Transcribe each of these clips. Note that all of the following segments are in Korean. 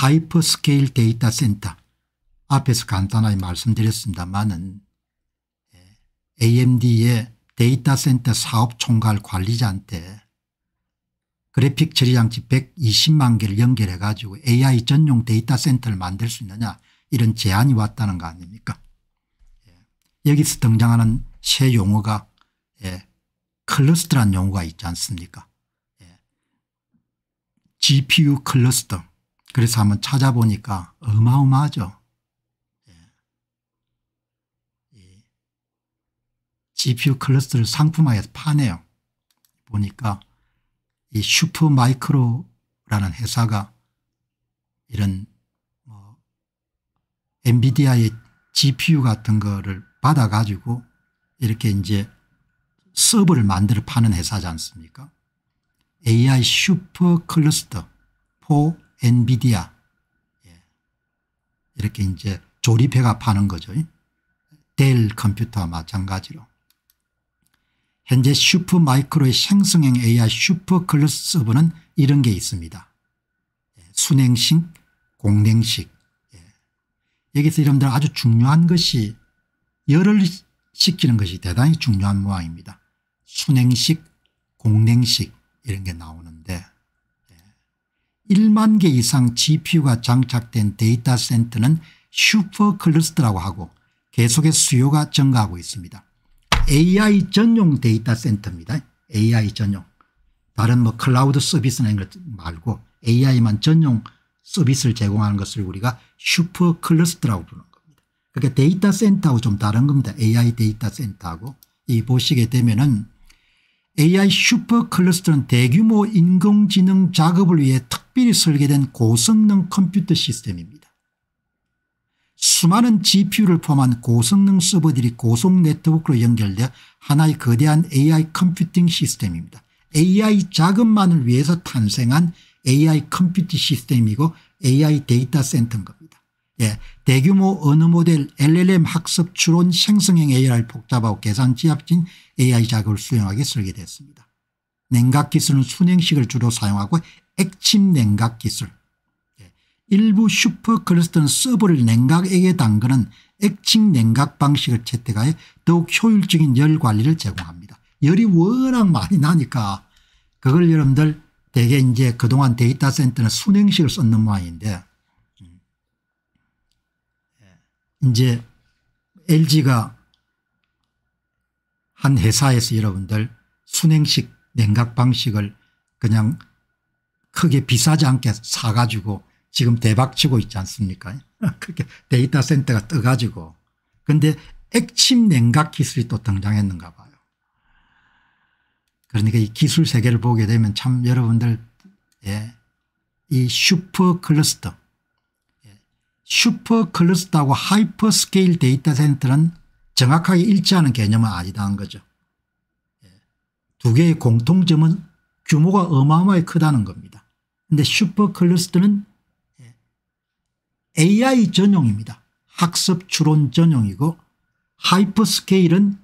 하이퍼스케일 데이터 센터 앞에서 간단하게 말씀드렸습니다만은 예, AMD의 데이터 센터 사업 총괄 관리자한테 그래픽 처리장치 120만 개를 연결해 가지고 AI 전용 데이터 센터를 만들 수 있느냐 이런 제안이 왔다는 거 아닙니까 예, 여기서 등장하는 새 용어가 예, 클러스터는 용어가 있지 않습니까 예. GPU 클러스터 그래서 한번 찾아보니까 어마어마하죠. GPU 예. 클러스터를 상품화해서 파네요. 보니까 이 슈퍼마이크로라는 회사가 이런 뭐 엔비디아의 GPU 같은 거를 받아가지고 이렇게 이제 서버를 만들어 파는 회사지 않습니까? AI 슈퍼 클러스터 4 엔비디아 예. 이렇게 이제 조립해가 파는 거죠. 델 컴퓨터와 마찬가지로. 현재 슈퍼마이크로의 생성형 AI 슈퍼클러스 서버는 이런 게 있습니다. 예. 순행식, 공냉식. 예. 여기서 여러분들 아주 중요한 것이 열을 시키는 것이 대단히 중요한 모양입니다. 순행식, 공냉식 이런 게 나오는 1만 개 이상 GPU가 장착된 데이터 센터는 슈퍼클러스터라고 하고 계속해서 수요가 증가하고 있습니다. AI 전용 데이터 센터입니다. AI 전용. 다른 뭐 클라우드 서비스나 이런 것 말고 AI만 전용 서비스를 제공하는 것을 우리가 슈퍼클러스터라고 부르는 겁니다. 그러니까 데이터 센터하고 좀 다른 겁니다. AI 데이터 센터하고 이 보시게 되면은 AI 슈퍼클러스터는 대규모 인공지능 작업을 위해 특 특별히 설계된 고성능 컴퓨터 시스템입니다. 수많은 GPU를 포함한 고성능 서버들이 고속 네트워크로 연결되어 하나의 거대한 AI 컴퓨팅 시스템입니다. AI 자금만을 위해서 탄생한 AI 컴퓨팅 시스템이고 AI 데이터 센터인 겁니다. 예, 대규모 언어 모델 LLM 학습 추론 생성형 AI를 복잡하고 계산 지압진 AI 자금을 수행하게 설계됐습니다. 냉각 기술은 순행식을 주로 사용하고 액침 냉각 기술 예. 일부 슈퍼클러스터는 서버를 냉각액에 담그는 액침 냉각 방식을 채택하여 더욱 효율적인 열 관리를 제공합니다. 열이 워낙 많이 나니까 그걸 여러분들 대개 이제 그동안 데이터 센터는 순행식을 썼는 모양인데 음. 예. 이제 LG가 한 회사에서 여러분들 순행식 냉각 방식을 그냥 크게 비싸지 않게 사가지고 지금 대박치고 있지 않습니까 그렇게 데이터 센터가 떠가지고 근데 액침 냉각 기술이 또 등장했는가 봐요. 그러니까 이 기술 세계를 보게 되면 참 여러분들 예, 이 슈퍼 클러스터 예, 슈퍼 클러스터하고 하이퍼 스케일 데이터 센터는 정확하게 일치하는 개념은 아니다 한 거죠. 두 개의 공통점은 규모가 어마어마하게 크다는 겁니다. 근데 슈퍼클러스터는 예, AI 전용입니다. 학습 추론 전용이고 하이퍼스케일은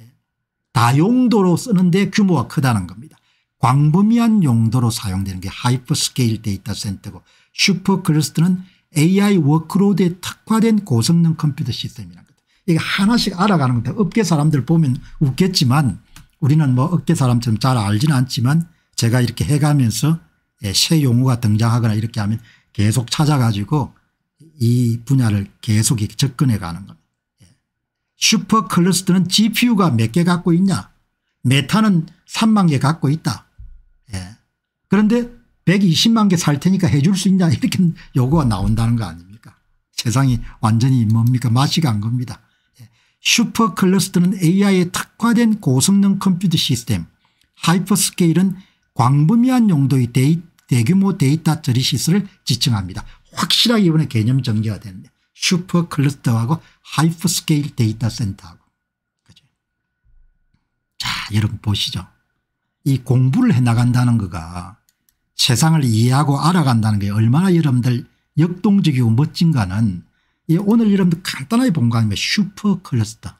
예, 다용도로 쓰는데 규모가 크다는 겁니다. 광범위한 용도로 사용되는 게 하이퍼스케일 데이터 센터고 슈퍼클러스터는 AI 워크로드에 특화된 고성능 컴퓨터 시스템이라는 이게 하나씩 알아가는 거다. 업계 사람들 보면 웃겠지만 우리는 뭐 업계 사람처럼 잘 알지는 않지만 제가 이렇게 해가면서 예, 새 용어가 등장하거나 이렇게 하면 계속 찾아가지고 이 분야를 계속 접근해 가는 겁니다. 예. 슈퍼 클러스터는 GPU가 몇 개 갖고 있냐 메타는 3만 개 갖고 있다. 예. 그런데 120만 개 살 테니까 해줄 수 있냐 이렇게 요구가 나온다는 거 아닙니까 세상이 완전히 뭡니까 맛이 간 겁니다. 슈퍼클러스터는 AI에 특화된 고성능 컴퓨터 시스템, 하이퍼스케일은 광범위한 용도의 데이, 대규모 데이터 처리 시설을 지칭합니다. 확실하게 이번에 개념 전개가 됐네. 슈퍼클러스터하고 하이퍼스케일 데이터 센터하고. 그죠? 자 여러분 보시죠. 이 공부를 해나간다는 거가 세상을 이해하고 알아간다는 게 얼마나 여러분들 역동적이고 멋진가는 예, 오늘 여러분들 간단하게 본 거아닙니까 슈퍼클러스터.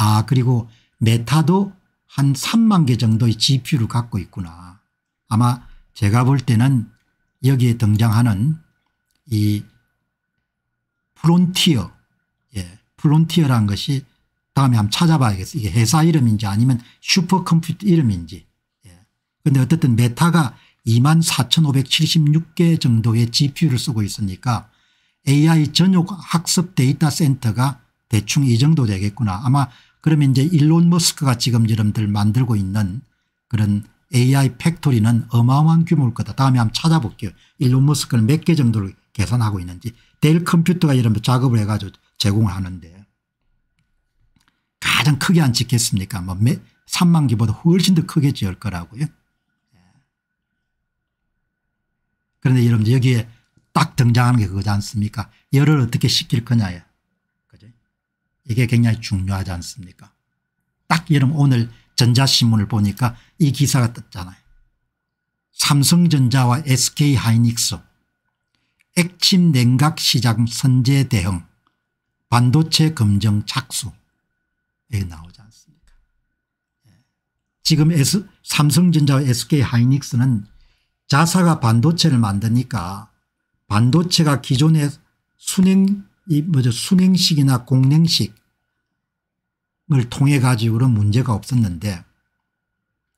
아 그리고 메타도 한 3만 개 정도의 GPU를 갖고 있구나. 아마 제가 볼 때는 여기에 등장하는 이 프론티어 예, 프론티어란 것이 다음에 한번 찾아봐야겠어 이게 회사 이름인지 아니면 슈퍼컴퓨터 이름인지. 그런데 예. 어쨌든 메타가 24,576개 정도의 GPU를 쓰고 있으니까 AI 전용 학습 데이터 센터가 대충 이 정도 되겠구나. 아마 그러면 이제 일론 머스크가 지금 여러분들 만들고 있는 그런 AI 팩토리는 어마어마한 규모일 거다. 다음에 한번 찾아볼게요. 일론 머스크는 몇 개 정도를 계산하고 있는지. 델 컴퓨터가 여러분들 작업을 해가지고 제공을 하는데 가장 크게 안찍겠습니까뭐 3만 개보다 훨씬 더 크게 지을 거라고요. 예. 그런데 여러분들 여기에 딱 등장하는 게 그거지 않습니까? 열을 어떻게 식힐 거냐에. 그죠? 이게 굉장히 중요하지 않습니까? 딱 여름 오늘 전자신문을 보니까 이 기사가 떴잖아요. 삼성전자와 SK하이닉스 액침 냉각 시장 선제 대응 반도체 검정 착수 이 나오지 않습니까? 예. 지금 S, 삼성전자와 SK하이닉스는 자사가 반도체를 만드니까 반도체가 기존의 순행, 뭐죠, 순행식이나 공냉식을 통해 가지고는 문제가 없었는데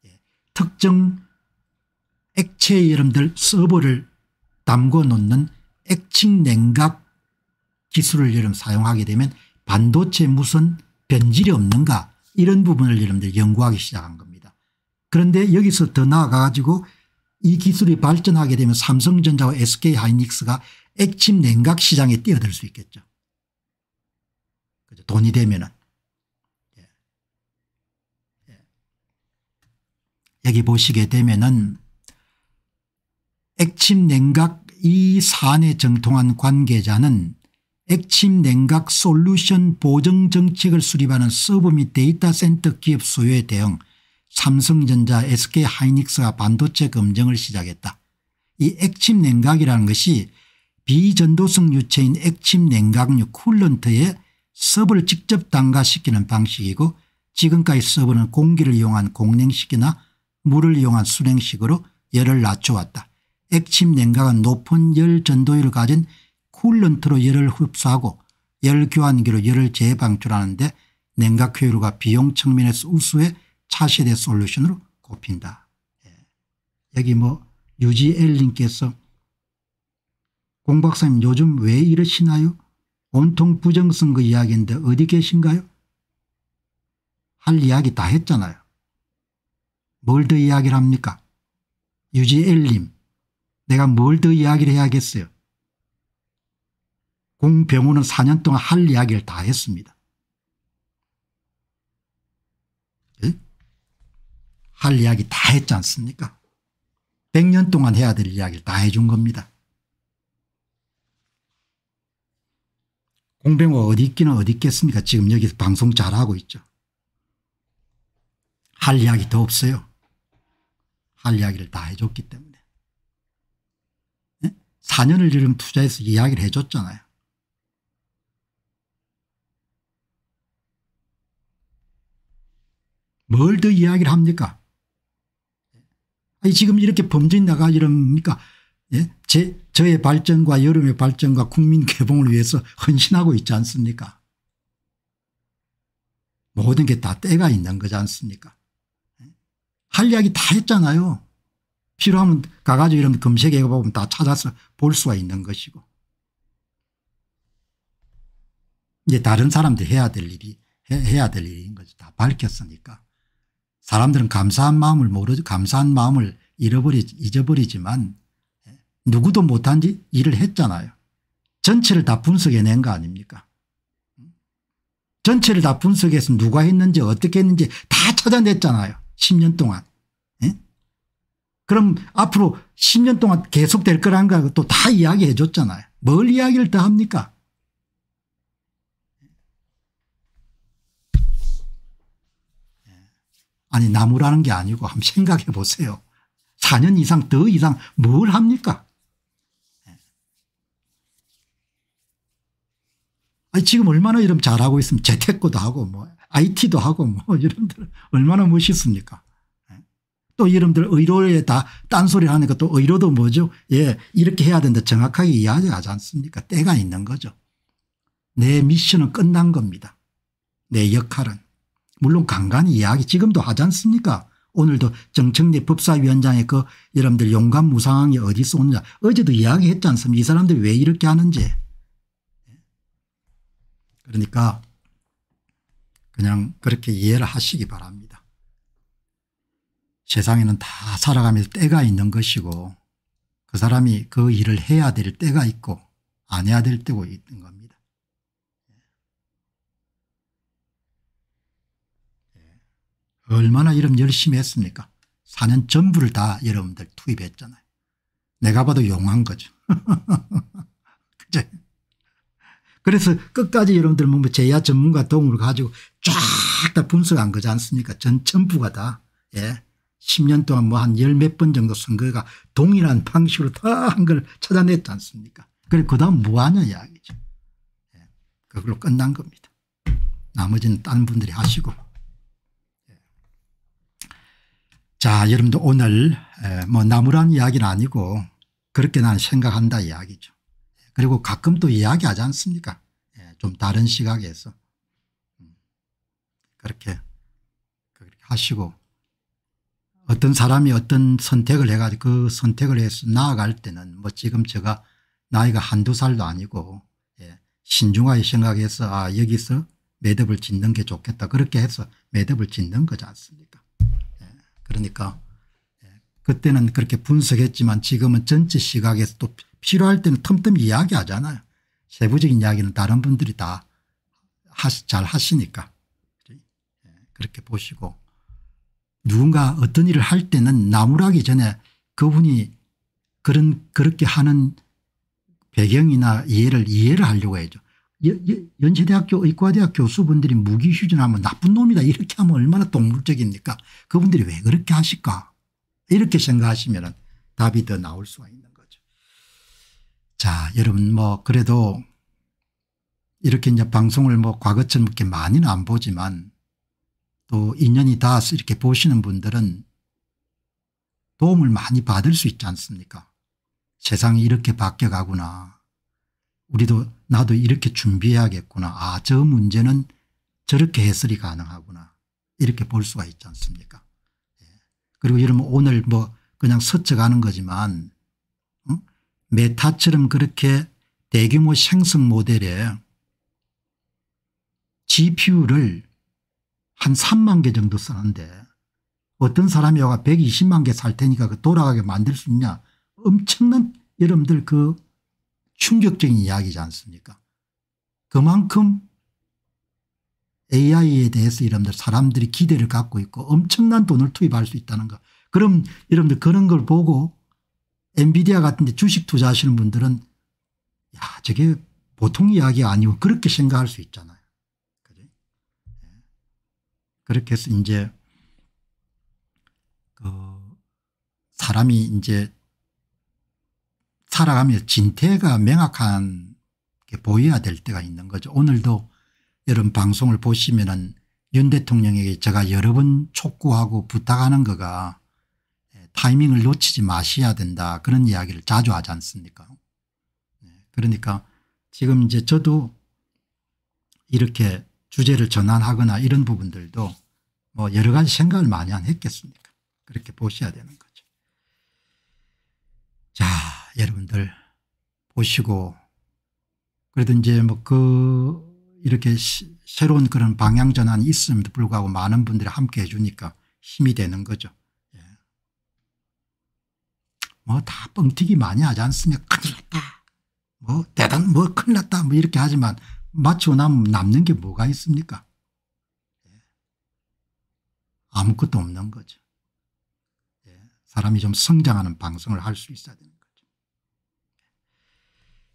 예, 특정 액체의 여러들 서버를 담궈 놓는 액칭 냉각 기술을 여러 사용하게 되면 반도체 무슨 변질이 없는가 이런 부분을 여러분들 연구하기 시작한 겁니다. 그런데 여기서 더 나아가 가지고 이 기술이 발전하게 되면 삼성전자와 SK하이닉스가 액침 냉각 시장에 뛰어들 수 있겠죠. 돈이 되면은. 예. 예. 여기 보시게 되면은 액침 냉각 이 사안에 정통한 관계자는 액침 냉각 솔루션 보정 정책을 수립하는 서브 및 데이터 센터 기업 수요에 대응 삼성전자 SK 하이닉스가 반도체 검증을 시작했다. 이 액침 냉각이라는 것이 비전도성 유체인 액침 냉각류 쿨런트에 섭을 직접 당가시키는 방식이고 지금까지 섭은 공기를 이용한 공냉식이나 물을 이용한 순행식으로 열을 낮춰왔다. 액침 냉각은 높은 열 전도율을 가진 쿨런트로 열을 흡수하고 열 교환기로 열을 재방출하는데 냉각 효율과 비용 측면에서 우수해 차세대 솔루션으로 꼽힌다. 예. 여기 뭐 유지엘님께서 공박사님 요즘 왜 이러시나요? 온통 부정선거 이야기인데 어디 계신가요? 할 이야기 다 했잖아요. 뭘 더 이야기를 합니까? 유지엘님 내가 뭘 더 이야기를 해야겠어요. 공병호는 4년 동안 할 이야기를 다 했습니다. 할 이야기 다 했지 않습니까 100년 동안 해야 될 이야기를 다 해준 겁니다. 공병호가 어디 있기는 어디 있겠습니까 지금 여기서 방송 잘하고 있죠. 할 이야기 더 없어요. 할 이야기를 다 해줬기 때문에. 네? 예? 4년을 지금 투자해서 이야기를 해줬잖아요. 뭘 더 이야기를 합니까 아니 지금 이렇게 범죄인 나가 이러니까 예? 제, 저의 발전과 여름의 발전과 국민 개봉을 위해서 헌신하고 있지 않습니까 모든 게 다 때가 있는 거지 않습니까 예? 할 이야기 다 했잖아요 필요하면 가가지고 이런 검색해 보면 다 찾아서 볼 수가 있는 것이고 이제 다른 사람들 해야 될 일이 해야 될 일인 거죠 다 밝혔으니까 사람들은 감사한 마음을 모르 감사한 마음을 잃어버리 잊어버리지만 예, 누구도 못한 일을 했잖아요. 전체를 다 분석해낸 거 아닙니까? 전체를 다 분석해서 누가 했는지 어떻게 했는지 다 찾아냈잖아요. 10년 동안. 에? 예? 그럼 앞으로 10년 동안 계속될 거란 거또다 이야기해 줬잖아요. 뭘 이야기를 더 합니까? 아니 나무라는 게 아니고 한번 생각해 보세요. 4년 이상 더 이상 뭘 합니까? 예. 아니 지금 얼마나 이런 잘하고 있으면 재테크도 하고 뭐 IT도 하고 뭐 이런들 얼마나 멋있습니까? 예. 또 이름들 의료에 다 딴소리 하니까 또 의료도 뭐죠? 예, 이렇게 해야 된다 정확하게 이야기하지 않습니까? 때가 있는 거죠. 내 미션은 끝난 겁니다. 내 역할은. 물론 간간히 이야기 지금도 하지 않습니까 오늘도 정청래 법사위원장의 그 여러분들 용감 무상항이 어디서 오느냐 어제도 이야기했지 않습니까 이 사람들이 왜 이렇게 하는지 그러니까 그냥 그렇게 이해를 하시기 바랍니다. 세상에는 다 살아가면서 때가 있는 것이고 그 사람이 그 일을 해야 될 때가 있고 안 해야 될 때고 있는 겁니다. 얼마나 여러분 열심히 했습니까 4년 전부를 다 여러분들 투입했잖아요. 내가 봐도 용한 거죠. 그죠? 그래서 끝까지 여러분들 뭐 제야 전문가 도움을 가지고 쫙 다 분석한 거지 않습니까? 전 전부가 다, 예. 10년 동안 뭐 한 열 몇 번 정도 선거가 동일한 방식으로 다 한 걸 찾아냈지 않습니까? 그래, 그 다음 뭐 하냐 이야기죠. 예. 그걸로 끝난 겁니다. 나머지는 다른 분들이 하시고. 자 여러분들 오늘 뭐 나무란 이야기는 아니고 그렇게 난 생각한다 이야기죠. 그리고 가끔 또 이야기하지 않습니까 예, 좀 다른 시각에서 음, 그렇게, 하시고 어떤 사람이 어떤 선택을 해가지고 그 선택을 해서 나아갈 때는 뭐 지금 제가 나이가 한두 살도 아니고 예, 신중하게 생각해서 아 여기서 매듭을 짓는 게 좋겠다 그렇게 해서 매듭을 짓는 거지 않습니까 그러니까 예, 그때는 그렇게 분석했지만 지금은 전체 시각에서 또 필요할 때는 틈틈이 이야기하잖아요. 세부적인 이야기는 다른 분들이 다 하시, 잘 하시니까 예, 그렇게 보시고 누군가 어떤 일을 할 때는 나무라기 전에 그분이 그런 그렇게 하는 배경이나 이해를 이해를 하려고 해죠 연세대학교 의과대학 교수분들이 무기 휴전하면 나쁜 놈이다 이렇게 하면 얼마나 동물적입니까 그분들이 왜 그렇게 하실까 이렇게 생각하시면 답이 더 나올 수가 있는 거죠. 자 여러분 뭐 그래도 이렇게 이제 방송을 뭐 과거처럼 이렇게 많이는 안 보지만 또 인연이 닿아서 이렇게 보시는 분들은 도움을 많이 받을 수 있지 않습니까 세상이 이렇게 바뀌어가구나 우리도 나도 이렇게 준비해야겠구나. 아저 문제는 저렇게 해설이 가능하구나. 이렇게 볼 수가 있지 않습니까 예. 그리고 여러분 오늘 뭐 그냥 스쳐가는 거지만 응? 메타처럼 그렇게 대규모 생성 모델에 GPU를 한 3만 개 정도 쓰는데 어떤 사람이 120만 개 살 테니까 그 돌아가게 만들 수 있냐 엄청난 여러분들 그 충격적인 이야기지 않습니까 그만큼 AI에 대해서 여러분들 사람들이 기대를 갖고 있고 엄청난 돈을 투입할 수 있다는 거. 그럼 여러분들 그런 걸 보고 엔비디아 같은 데 주식 투자하시는 분들은 야 저게 보통 이야기 아니고 그렇게 생각할 수 있잖아요. 그래? 예. 그렇게 해서 이제 그 사람이 이제 살아가며 진퇴가 명확한 게 보여야 될 때가 있는 거죠. 오늘도 여러분 방송을 보시면은 윤 대통령에게 제가 여러 번 촉구하고 부탁하는 거가 예, 타이밍을 놓치지 마셔야 된다 그런 이야기를 자주 하지 않습니까 예, 그러니까 지금 이제 저도 이렇게 주제를 전환하거나 이런 부분들도 뭐 여러 가지 생각을 많이 안 했겠습니까 그렇게 보셔야 되는 거죠 자 여러분들 보시고 그래도 이제 뭐 그 이렇게 새로운 그런 방향 전환이 있음에도 불구하고 많은 분들이 함께 해주니까 힘이 되는 거죠. 예. 뭐다 뻥튀기 많이 하지 않습니까? 큰일 났다. 뭐 대단 뭐 큰일 났다 뭐 이렇게 하지만 마치고 나면 남는 게 뭐가 있습니까? 예. 아무것도 없는 거죠. 예. 사람이 좀 성장하는 방송을 할 수 있어야 됩니다.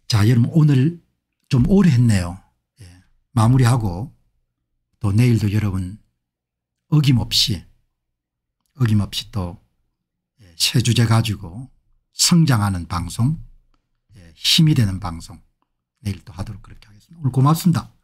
자, 여러분 오늘 좀 오래 했네요. 예. 마무리하고 또 내일도 여러분 어김없이 어김없이 또새 예, 주제 가지고 성장하는 방송 예. 힘이 되는 방송 내일 또 하도록 그렇게 하겠습니다. 오늘 고맙습니다.